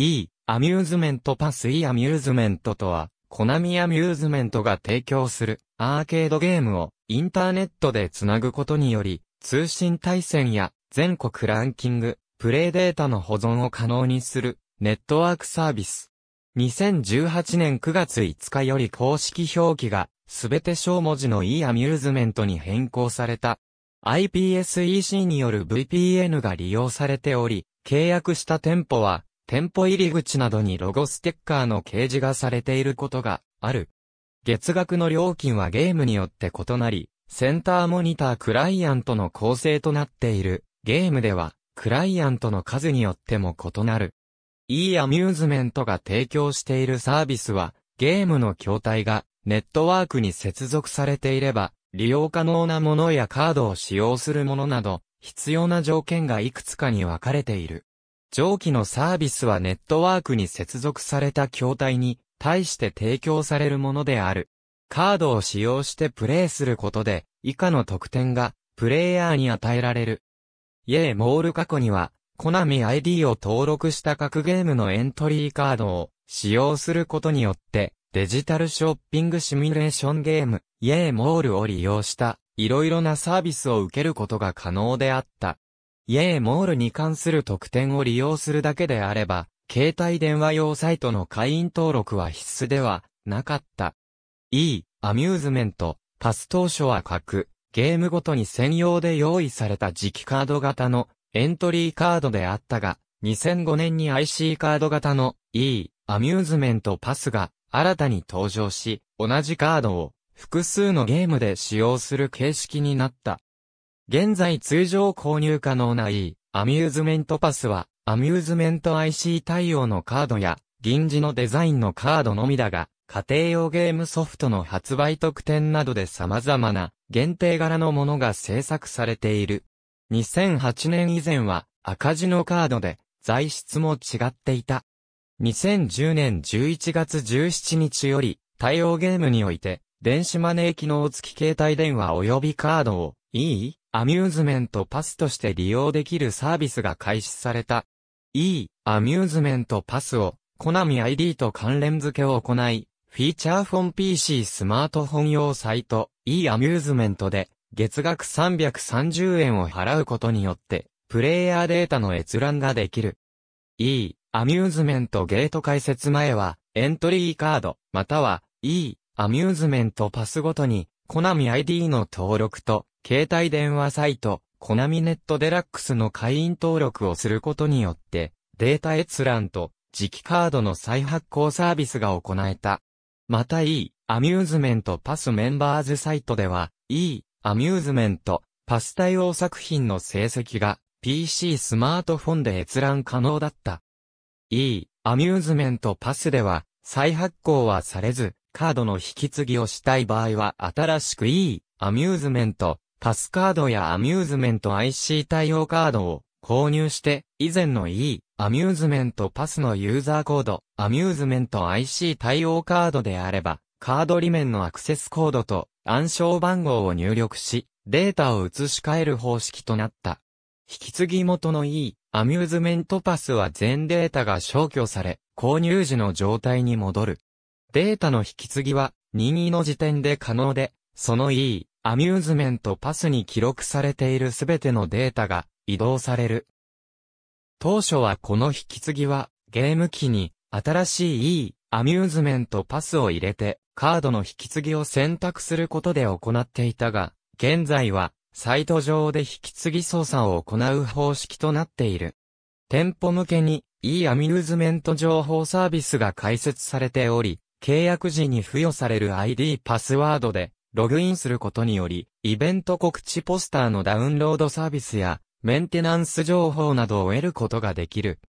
E、アミューズメントパス E アミューズメントとは、コナミアミューズメントが提供するアーケードゲームをインターネットでつなぐことにより、通信対戦や全国ランキング、プレイデータの保存を可能にするネットワークサービス。2018年9月5日より公式表記がすべて小文字の E アミューズメントに変更された。IPSEC による VPN が利用されており、契約した店舗は店舗入り口などにロゴステッカーの掲示がされていることがある。月額の料金はゲームによって異なり、センターモニタークライアントの構成となっているゲームでは、クライアントの数によっても異なる。E アミューズメントが提供しているサービスは、ゲームの筐体がネットワークに接続されていれば、利用可能なものやカードを使用するものなど、必要な条件がいくつかに分かれている。上記のサービスはネットワークに接続された筐体に対して提供されるものである。カードを使用してプレイすることで以下の特典がプレイヤーに与えられる。イェーモール過去には、コナミ ID を登録した各ゲームのエントリーカードを使用することによって、デジタルショッピングシミュレーションゲーム、イェーモールを利用した、いろいろなサービスを受けることが可能であった。イェーモールに関する特典を利用するだけであれば、携帯電話用サイトの会員登録は必須ではなかった。E、アミューズメント、パス当初は各、ゲームごとに専用で用意された磁気カード型のエントリーカードであったが、2005年に IC カード型の E、アミューズメントパスが新たに登場し、同じカードを複数のゲームで使用する形式になった。現在通常購入可能な E、アミューズメントパスは、アミューズメント IC 対応のカードや、臨時のデザインのカードのみだが、家庭用ゲームソフトの発売特典などで様々な限定柄のものが制作されている。2008年以前は赤字のカードで材質も違っていた。2010年11月17日より対応ゲームにおいて電子マネー機能付き携帯電話及びカードを E アミューズメントパスとして利用できるサービスが開始された。E、アミューズメントパスを、コナミ ID と関連付けを行い、フィーチャーフォン PC スマートフォン用サイト、E アミューズメントで、月額330円を払うことによって、プレイヤーデータの閲覧ができる。E、アミューズメントゲート開設前は、エントリーカード、または E、アミューズメントパスごとに、コナミ ID の登録と、携帯電話サイト、コナミネットデラックスの会員登録をすることによって、データ閲覧と、磁気カードの再発行サービスが行えた。また E、アミューズメントパスメンバーズサイトでは、E、アミューズメント、パス対応作品の成績が、PC スマートフォンで閲覧可能だった。E、アミューズメントパスでは、再発行はされず、カードの引き継ぎをしたい場合は新しく E、アミューズメント、パスカードやアミューズメント IC 対応カードを購入して、以前の E、アミューズメントパスのユーザーコード、アミューズメント IC 対応カードであれば、カード裏面のアクセスコードと暗証番号を入力し、データを移し替える方式となった。引き継ぎ元の E、アミューズメントパスは全データが消去され、購入時の状態に戻る。データの引き継ぎは、任意の時点で可能で、その E、アミューズメントパスに記録されているすべてのデータが移動される。当初はこの引き継ぎはゲーム機に新しい E アミューズメントパスを入れてカードの引き継ぎを選択することで行っていたが、現在はサイト上で引き継ぎ操作を行う方式となっている。店舗向けに E アミューズメント情報サービスが開設されており、契約時に付与される ID パスワードでログインすることにより、イベント告知ポスターのダウンロードサービスや、メンテナンス情報などを得ることができる。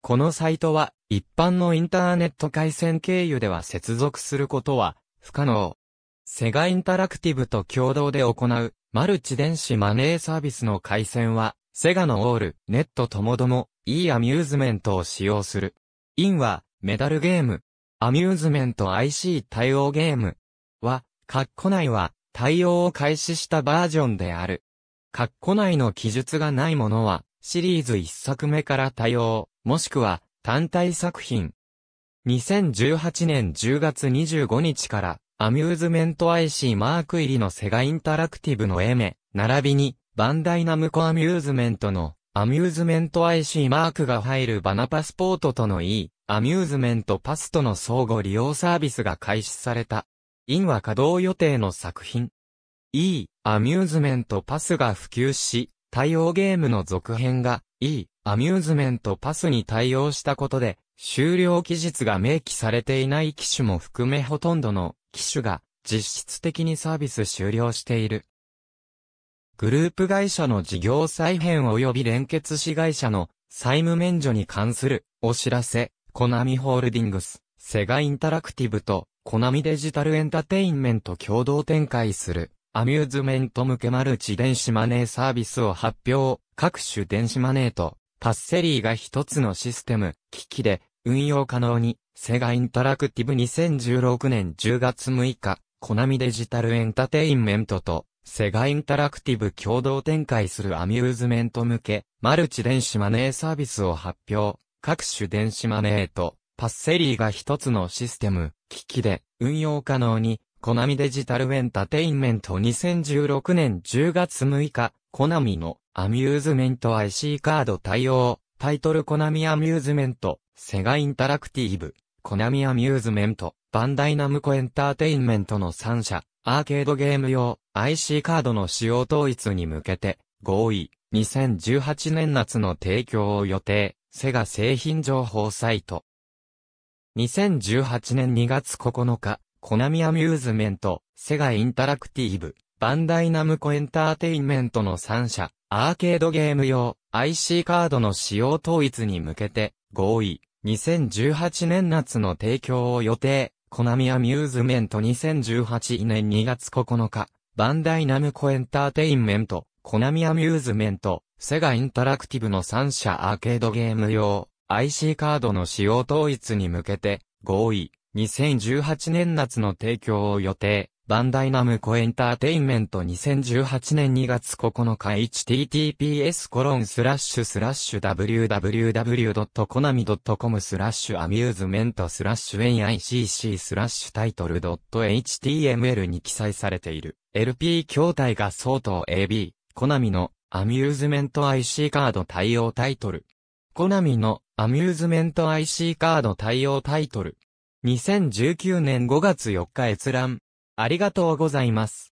このサイトは、一般のインターネット回線経由では接続することは、不可能。セガインタラクティブと共同で行う、マルチ電子マネーサービスの回線は、セガのオール、ネットともども、いいアミューズメントを使用する。インは、メダルゲーム。アミューズメント IC 対応ゲーム。は、括弧内は対応を開始したバージョンである。括弧内の記述がないものは、シリーズ1作目から対応、もしくは単体作品。2018年10月25日から、アミューズメント IC マーク入りのセガインタラクティブのエメ、並びに、バンダイナムコアミューズメントの、アミューズメント IC マークが入るバナパスポートとのいい、アミューズメントパスとの相互利用サービスが開始された。インは稼働予定の作品。E、アミューズメントパスが普及し、対応ゲームの続編が E、アミューズメントパスに対応したことで、終了期日が明記されていない機種も含めほとんどの機種が実質的にサービス終了している。グループ会社の事業再編及び連結子会社の債務免除に関するお知らせ、コナミホールディングス、セガインタラクティブとコナミデジタルエンタテインメント共同展開する、アミューズメント向けマルチ電子マネーサービスを発表、各種電子マネーと、パッセリーが一つのシステム、機器で運用可能に、セガインタラクティブ2016年10月6日、コナミデジタルエンタテインメントと、セガインタラクティブ共同展開するアミューズメント向け、マルチ電子マネーサービスを発表、各種電子マネーと、パッセリーが一つのシステム、機器で運用可能に、コナミデジタルエンタテインメント2016年10月6日、コナミのアミューズメント IC カード対応、タイトルコナミアミューズメント、セガインタラクティブ、コナミアミューズメント、バンダイナムコエンターテインメントの3社、アーケードゲーム用 IC カードの使用統一に向けて、合意、2018年夏の提供を予定、セガ製品情報サイト、2018年2月9日、コナミアミューズメント、セガインタラクティブ、バンダイナムコエンターテインメントの3社、アーケードゲーム用 IC カードの使用統一に向けて合意、2018年夏の提供を予定、コナミアミューズメント2018年2月9日、バンダイナムコエンターテインメント、コナミアミューズメント、セガインタラクティブの3社アーケードゲーム用 IC カードの使用統一に向けて、合意、2018年夏の提供を予定、バンダイナムコエンターテインメント2018年2月9日 https コロンスラッシュスラッシュ www.konami.com スラッシュアミューズメントスラッシュ NICC スラッシュタイトル .html に記載されている LP 筐体が相当 AB コナミのアミューズメント IC カード対応タイトルコナミのアミューズメント IC カード対応タイトル。2019年5月4日閲覧。ありがとうございます。